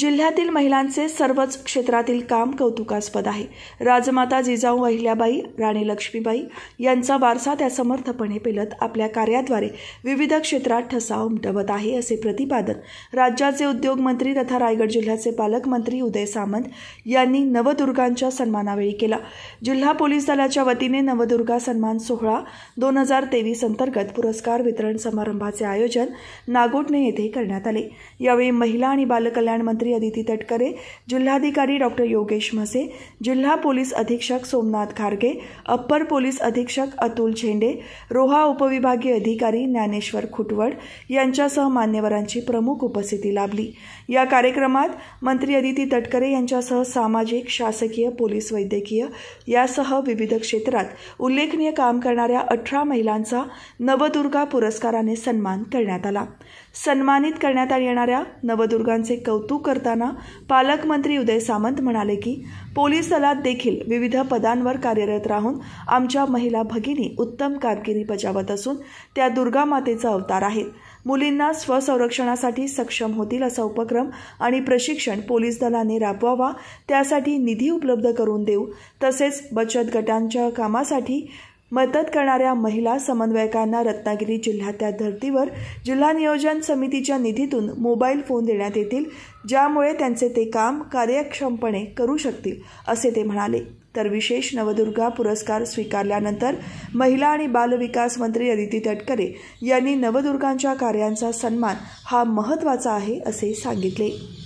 जिल्ह्यातील महिलांचे सर्वच क्षेत्रातील काम कौतुकास्पद आहे राजमाता जिजाऊ अहिल्याबाई राणी लक्ष्मीबाई यांचा वारसा त्या समर्थपणे पेलत आपल्या कार्याद्वारे विविध क्षेत्रात ठसा उमटवत आहे असे प्रतिपादन राज्याचे उद्योगमंत्री तथा रायगड जिल्ह्याचे पालकमंत्री उदय सामंत यांनी नवदुर्गांच्या सन्मानावेळी केला जिल्हा पोलीस दलाच्या वतीने नवदुर्गा सन्मान सोहळा दोन हजार तेवीस अंतर्गत पुरस्कार वितरण समारंभाचे आयोजन नागोटणे येथे करण्यात आले यावेळी महिला आणि बालकल्याण मंत्री मंत्री अदिती तटकरे जिल्हाधिकारी डॉक्टर योगेश म्हसे जिल्हा पोलीस अधीक्षक सोमनाथ खारगे अप्पर पोलीस अधीक्षक अतुल झेंडे रोहा उपविभागीय अधिकारी ज्ञानेश्वर खुटवड यांच्यासह मान्यवरांची प्रमुख उपस्थिती लाभली या कार्यक्रमात मंत्री अदिती तटकरे यांच्यासह सामाजिक शासकीय पोलीस वैद्यकीय यासह विविध क्षेत्रात उल्लेखनीय काम करणाऱ्या अठरा महिलांचा नवदुर्गा पुरस्काराने सन्मान करण्यात आला सन्मानित करण्यात येणाऱ्या नवदुर्गांचे कौतुक करताना पालकमंत्री उदय सामंत म्हणाले की पोलीस दलात देखील विविध पदांवर कार्यरत राहून आमच्या महिला भगिनी उत्तम कामगिरी बजावत असून त्या दुर्गा मातेचा अवतार आहेत मुलींना स्वसंरक्षणासाठी सक्षम होतील असा उपक्रम आणि प्रशिक्षण पोलीस दलाने राबवावा त्यासाठी निधी उपलब्ध करून देऊ तसेच बचत गटांच्या कामासाठी मदत करणाऱ्या महिला समन्वयकांना रत्नागिरी जिल्ह्यातल्या धर्तीवर जिल्हा नियोजन समितीच्या निधीतून मोबाईल फोन देण्यात येतील ज्यामुळे त्यांचे ते काम कार्यक्षमपणे करू शकतील असे ते म्हणाले तर विशेष नवदुर्गा पुरस्कार स्वीकारल्यानंतर महिला आणि बालविकास मंत्री अदिती तटकरे यांनी नवदुर्गांच्या कार्यांचा सन्मान हा महत्त्वाचा आहे असे सांगितले